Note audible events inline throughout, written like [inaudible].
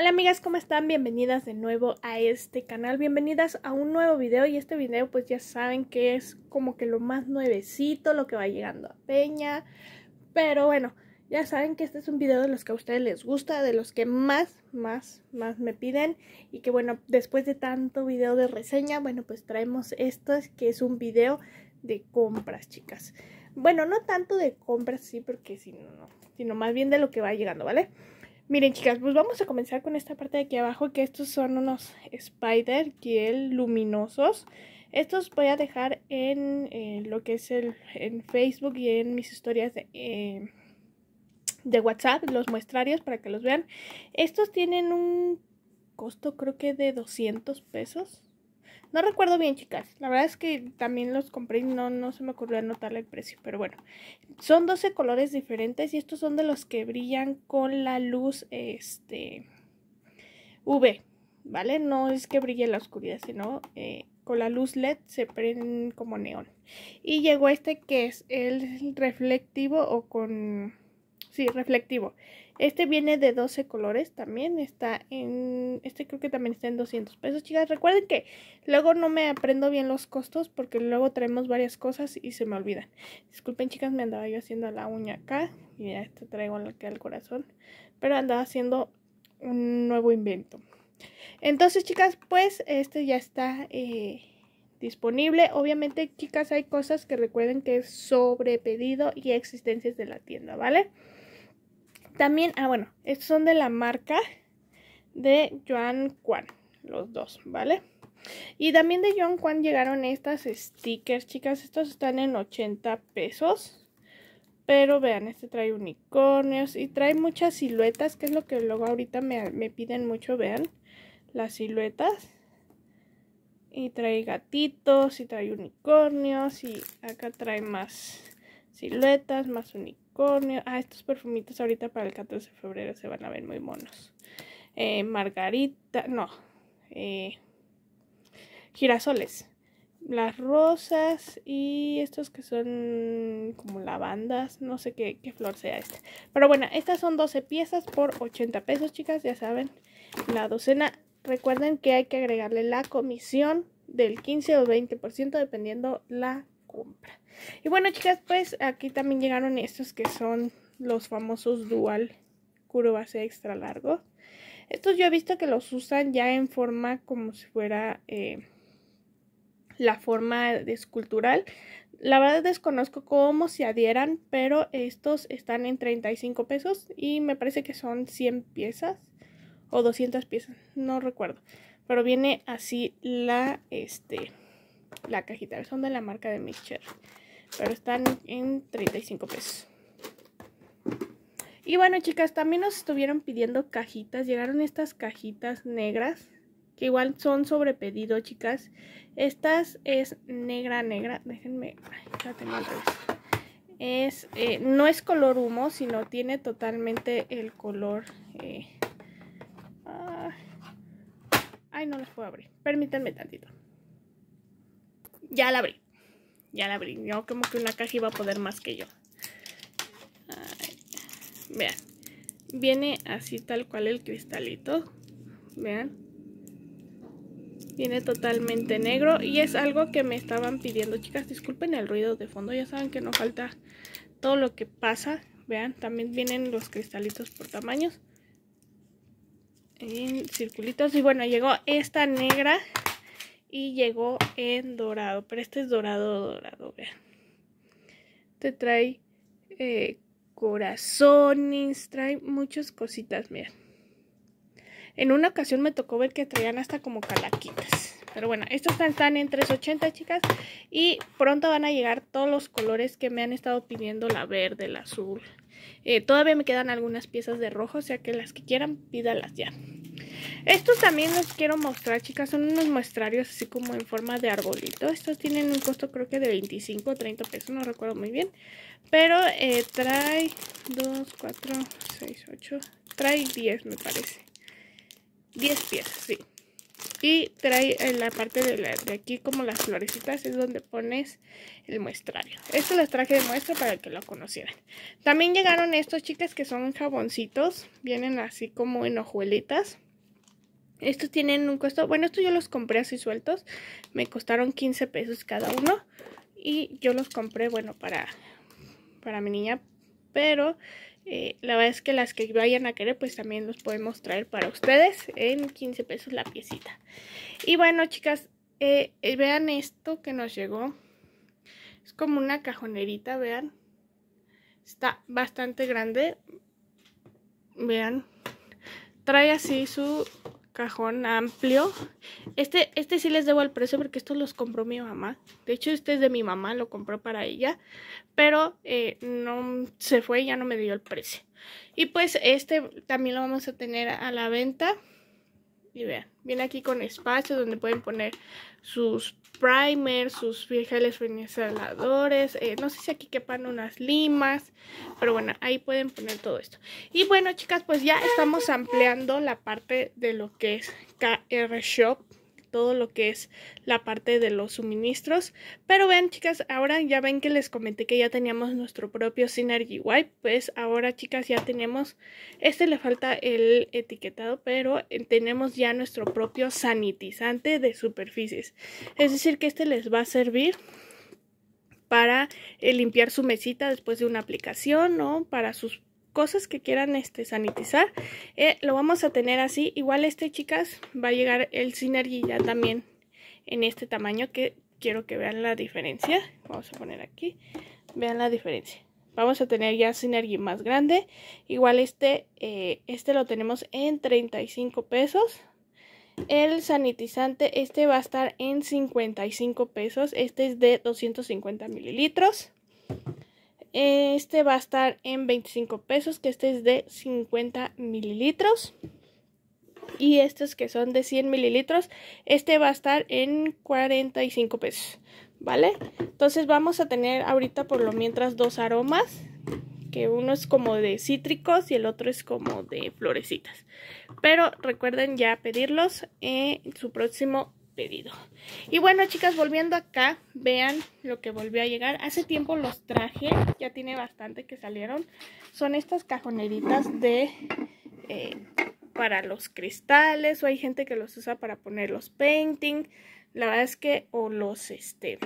Hola amigas, ¿cómo están? Bienvenidas de nuevo a este canal, bienvenidas a un nuevo video y este video pues ya saben que es como que lo más nuevecito, lo que va llegando a Peña, pero bueno, ya saben que este es un video de los que a ustedes les gusta, de los que más, más, más me piden y que bueno, después de tanto video de reseña, bueno pues traemos esto que es un video de compras chicas. Bueno, no tanto de compras, sí, porque si no, sino más bien de lo que va llegando, ¿vale? vale Miren chicas, pues vamos a comenzar con esta parte de aquí abajo que estos son unos spider gel luminosos. Estos voy a dejar en eh, lo que es el en Facebook y en mis historias de, eh, de WhatsApp, los muestrarios para que los vean. Estos tienen un costo creo que de 200 pesos. No recuerdo bien, chicas. La verdad es que también los compré y no, no se me ocurrió anotar el precio. Pero bueno, son 12 colores diferentes y estos son de los que brillan con la luz este v ¿vale? No es que brille en la oscuridad, sino eh, con la luz LED se prenden como neón. Y llegó este que es el reflectivo o con Sí, reflectivo. Este viene de 12 colores también. Está en. Este creo que también está en 200 pesos, chicas. Recuerden que luego no me aprendo bien los costos porque luego traemos varias cosas y se me olvidan. Disculpen, chicas, me andaba yo haciendo la uña acá. Y ya te traigo que al corazón. Pero andaba haciendo un nuevo invento. Entonces, chicas, pues este ya está. Eh, disponible. Obviamente, chicas, hay cosas que recuerden que es sobre pedido y existencias de la tienda, ¿vale? También, ah, bueno, estos son de la marca de Joan Quan, los dos, ¿vale? Y también de Joan Quan llegaron estas stickers, chicas. Estos están en 80 pesos. Pero vean, este trae unicornios y trae muchas siluetas, que es lo que luego ahorita me, me piden mucho, vean, las siluetas. Y trae gatitos, y trae unicornios, y acá trae más siluetas, más unicornios Ah, estos perfumitos ahorita para el 14 de febrero se van a ver muy monos. Eh, margarita, no. Eh, girasoles. Las rosas y estos que son como lavandas, no sé qué, flor sea esta. Pero bueno, estas son 12 piezas por 80 pesos, chicas, ya saben. La docena, recuerden que hay que agregarle la comisión del 15 o 20% dependiendo la compra. Y bueno, chicas, pues aquí también llegaron estos que son los famosos dual curvas extra largo Estos yo he visto que los usan ya en forma como si fuera eh, la forma de escultural. La verdad desconozco cómo se adhieran, pero estos están en 35 pesos y me parece que son 100 piezas o 200 piezas, no recuerdo. Pero viene así la, este, la cajita. Son de la marca de Mixer. Pero están en 35 pesos. Y bueno, chicas, también nos estuvieron pidiendo cajitas. Llegaron estas cajitas negras. Que igual son sobre pedido, chicas. Estas es negra, negra. Déjenme. Es, eh, no es color humo, sino tiene totalmente el color. Eh, ah, ay, no les puedo abrir. Permítanme tantito. Ya la abrí. Ya la abrí. Yo como que una caja iba a poder más que yo. vean. Viene así tal cual el cristalito. Vean. Viene totalmente negro. Y es algo que me estaban pidiendo. Chicas, disculpen el ruido de fondo. Ya saben que no falta todo lo que pasa. Vean, también vienen los cristalitos por tamaños. En circulitos. Y bueno, llegó esta negra y llegó en dorado, pero este es dorado dorado, vean. Te este trae eh, corazones, trae muchas cositas, mira En una ocasión me tocó ver que traían hasta como calaquitas. Pero bueno, estos están en 3.80, chicas. Y pronto van a llegar todos los colores que me han estado pidiendo, la verde, la azul. Eh, todavía me quedan algunas piezas de rojo, o sea que las que quieran, pídalas ya. Estos también los quiero mostrar, chicas. Son unos muestrarios así como en forma de arbolito. Estos tienen un costo creo que de 25 o 30 pesos, no recuerdo muy bien. Pero eh, trae 2, 4, 6, 8. Trae 10 me parece. 10 piezas, sí. Y trae en eh, la parte de, de aquí como las florecitas, es donde pones el muestrario. Esto los traje de muestra para que lo conocieran. También llegaron estos chicas que son jaboncitos, vienen así como en hojuelitas. Estos tienen un costo, bueno, estos yo los compré así sueltos, me costaron 15 pesos cada uno y yo los compré, bueno, para, para mi niña, pero eh, la verdad es que las que vayan a querer, pues también los podemos traer para ustedes en 15 pesos la piecita. Y bueno, chicas, eh, eh, vean esto que nos llegó. Es como una cajonerita, vean. Está bastante grande. Vean. Trae así su cajón amplio. Este, este sí les debo el precio porque esto los compró mi mamá. De hecho, este es de mi mamá, lo compró para ella. Pero eh, no se fue, ya no me dio el precio. Y pues este también lo vamos a tener a la venta. Y vean, viene aquí con espacio donde pueden poner sus primers, sus geles finalizadores. Eh, no sé si aquí quepan unas limas, pero bueno, ahí pueden poner todo esto. Y bueno, chicas, pues ya estamos ampliando la parte de lo que es KR Shop todo lo que es la parte de los suministros. Pero vean, chicas, ahora ya ven que les comenté que ya teníamos nuestro propio Synergy Wipe. Pues ahora, chicas, ya tenemos. Este le falta el etiquetado, pero eh, tenemos ya nuestro propio sanitizante de superficies. Es decir, que este les va a servir para eh, limpiar su mesita después de una aplicación ¿no? para sus cosas que quieran este, sanitizar. Eh, lo vamos a tener así. Igual este, chicas, va a llegar el Synergy ya también en este tamaño que quiero que vean la diferencia. Vamos a poner aquí. Vean la diferencia. Vamos a tener ya Synergy más grande. Igual este, eh, este lo tenemos en 35 pesos. El sanitizante, este va a estar en 55 pesos. Este es de 250 mililitros. Este va a estar en 25 pesos, que este es de 50 mililitros. Y estos que son de 100 mililitros, este va a estar en 45 pesos, ¿vale? Entonces vamos a tener ahorita por lo mientras dos aromas, que uno es como de cítricos y el otro es como de florecitas. Pero recuerden ya pedirlos en su próximo pedido. Y bueno, chicas, volviendo acá, vean lo que volvió a llegar. Hace tiempo los traje, ya tiene bastante que salieron. Son estas cajoneritas de... Eh, para los cristales o hay gente que los usa para poner los painting. La verdad es que o los este,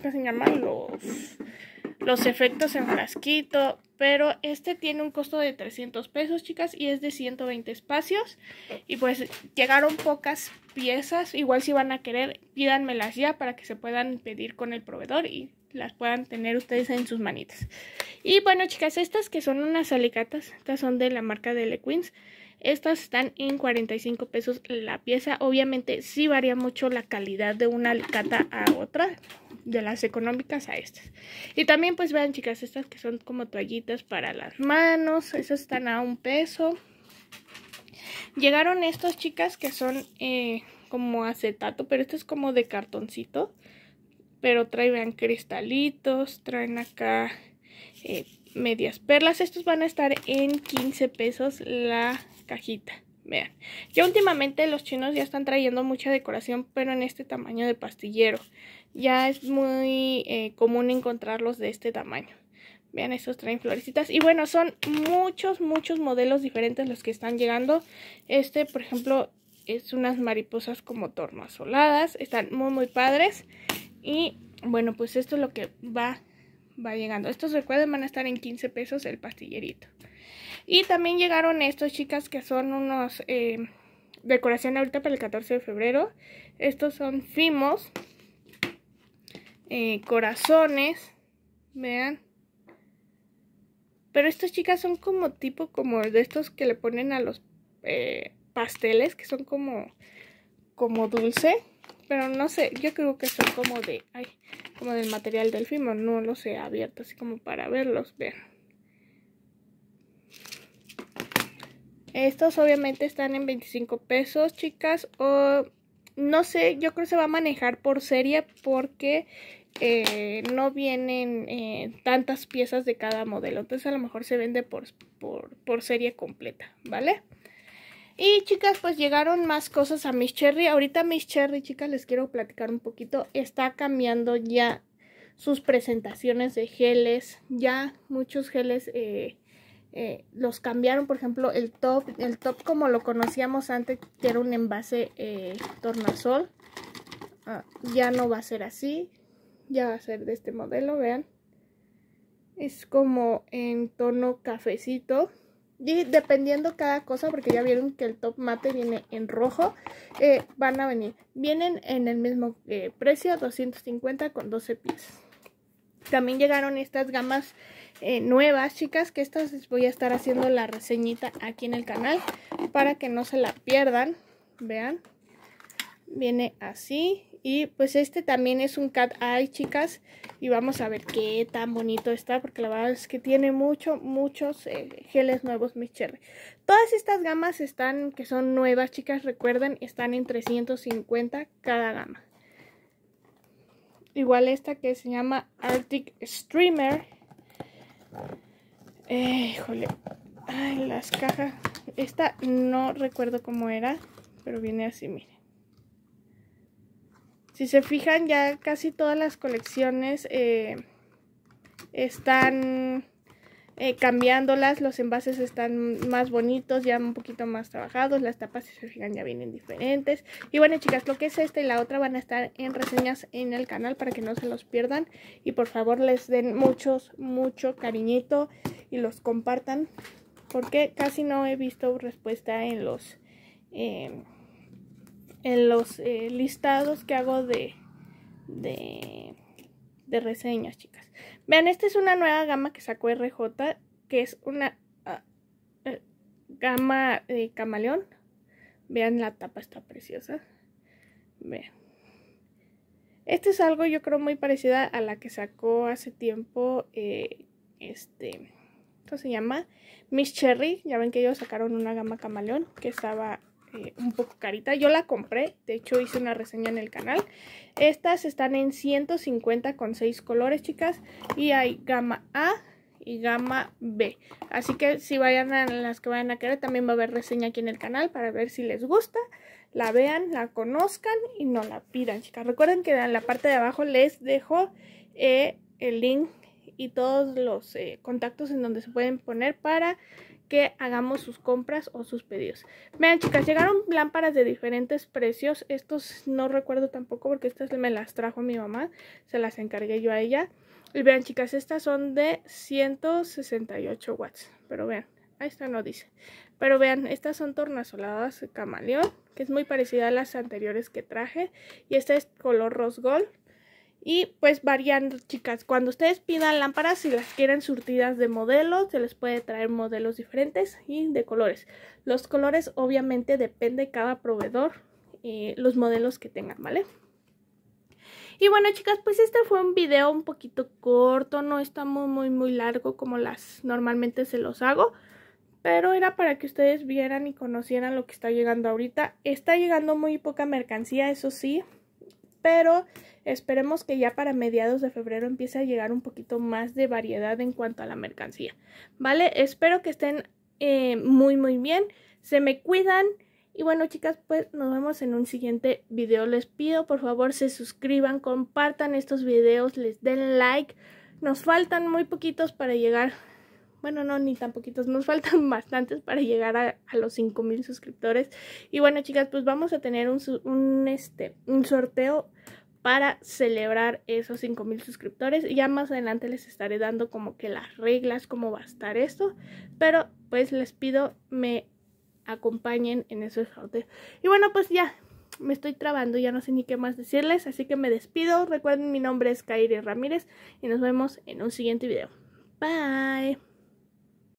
se llaman? Los los efectos en frasquito pero este tiene un costo de 300 pesos, chicas, y es de 120 espacios. Y pues llegaron pocas piezas, igual si van a querer, pídanmelas ya para que se puedan pedir con el proveedor y las puedan tener ustedes en sus manitas. Y bueno, chicas, estas que son unas alicatas, estas son de la marca de Le Queens. Estas están en 45 pesos la pieza. Obviamente sí varía mucho la calidad de una alicata a otra, de las económicas a estas. Y también pues vean chicas, estas que son como toallitas para las manos, esas están a un peso. Llegaron estas chicas que son eh, como acetato, pero esto es como de cartoncito. Pero traen, vean, cristalitos, traen acá eh, medias perlas. Estos van a estar en 15 pesos la cajita. Vean, ya últimamente los chinos ya están trayendo mucha decoración, pero en este tamaño de pastillero. Ya es muy eh, común encontrarlos de este tamaño. Vean, estos traen florecitas. Y bueno, son muchos, muchos modelos diferentes los que están llegando. Este, por ejemplo, es unas mariposas como tornasoladas. Están muy, muy padres. Y bueno, pues esto es lo que va va llegando. Estos recuerden van a estar en 15 pesos el pastillerito. Y también llegaron estos chicas que son unos eh, decoración ahorita para el 14 de febrero. Estos son fimos, eh, corazones, vean. Pero estas chicas son como tipo como de estos que le ponen a los eh, pasteles, que son como, como dulce. Pero no sé, yo creo que son como de... Ay, como del material del fimo, no lo he abierto así como para verlos, vean. Estos obviamente están en 25 pesos, chicas, o no sé, yo creo que se va a manejar por serie porque eh, no vienen eh, tantas piezas de cada modelo, entonces a lo mejor se vende por, por, por serie completa, ¿vale? Y chicas, pues llegaron más cosas a Miss Cherry. Ahorita Miss Cherry, chicas, les quiero platicar un poquito. Está cambiando ya sus presentaciones de geles. Ya muchos geles eh, eh, los cambiaron. Por ejemplo, el top. El top como lo conocíamos antes, que era un envase eh, tornasol. Ah, ya no va a ser así. Ya va a ser de este modelo, vean. Es como en tono cafecito. Y dependiendo cada cosa, porque ya vieron que el top mate viene en rojo, eh, van a venir. Vienen en el mismo eh, precio, 250 con 12 pies También llegaron estas gamas eh, nuevas, chicas, que estas voy a estar haciendo la reseñita aquí en el canal para que no se la pierdan. Vean, viene así. Y pues este también es un cat eye, chicas. Y vamos a ver qué tan bonito está. Porque la verdad es que tiene mucho, muchos eh, geles nuevos, mis cherry. Todas estas gamas están, que son nuevas, chicas. Recuerden, están en 350 cada gama. Igual esta que se llama Arctic Streamer. híjole. Ay, las cajas. Esta no recuerdo cómo era. Pero viene así, miren. Si se fijan, ya casi todas las colecciones eh, están eh, cambiándolas, los envases están más bonitos, ya un poquito más trabajados, las tapas si se fijan ya vienen diferentes. Y bueno chicas, lo que es esta y la otra van a estar en reseñas en el canal para que no se los pierdan. Y por favor les den muchos, mucho cariñito y los compartan porque casi no he visto respuesta en los... Eh, en los eh, listados que hago de, de, reseñas, chicas. Vean, esta es una nueva gama que sacó RJ, que es una ah, eh, gama de eh, camaleón. Vean, la tapa está preciosa. Vean. Este es algo yo creo muy parecida a la que sacó hace tiempo este, ¿cómo se llama? Miss Cherry. Ya ven que ellos sacaron una gama camaleón que estaba eh, un poco carita. Yo la compré, de hecho hice una reseña en el canal. Estas están en 150 con 6 colores, chicas. Y hay gama A y gama B. Así que si vayan a las que vayan a querer, también va a haber reseña aquí en el canal para ver si les gusta. La vean, la conozcan y no la pidan, chicas. Recuerden que en la parte de abajo les dejo eh, el link y todos los eh, contactos en donde se pueden poner para que hagamos sus compras o sus pedidos. Vean chicas, llegaron lámparas de diferentes precios. Estos no recuerdo tampoco porque estas me las trajo mi mamá. Se las encargué yo a ella. Y vean chicas, estas son de 168 watts. Pero vean, ahí está, no dice. Pero vean, estas son tornasoladas camaleón, que es muy parecida a las anteriores que traje. Y esta es color rose gold. Y pues variando, chicas, cuando ustedes pidan lámparas, si las quieren surtidas de modelos, se les puede traer modelos diferentes y de colores. Los colores obviamente depende de cada proveedor, eh, los modelos que tengan, ¿vale? Y bueno, chicas, pues este fue un video un poquito corto, no está muy, muy, muy largo como las normalmente se los hago. Pero era para que ustedes vieran y conocieran lo que está llegando ahorita. Está llegando muy poca mercancía, eso sí, pero Esperemos que ya para mediados de febrero empiece a llegar un poquito más de variedad en cuanto a la mercancía. ¿Vale? Espero que estén eh, muy, muy bien. Se me cuidan. Y bueno, chicas, pues nos vemos en un siguiente video. Les pido, por favor, se suscriban, compartan estos videos, les den like. Nos faltan muy poquitos para llegar. Bueno, no, ni tan poquitos, nos faltan [laughs] bastantes para llegar a, los los mil suscriptores. Y bueno, chicas, pues vamos a tener un, un, este, un sorteo para celebrar esos 5000 suscriptores. Y Ya más adelante les estaré dando como que las reglas, cómo va a estar esto. Pero pues les pido me acompañen en esos sorteos. Y bueno, pues ya me estoy trabando, ya no sé ni qué más decirles. Así que me despido. Recuerden, mi nombre es Kairi Ramírez y nos vemos en un siguiente video. Bye.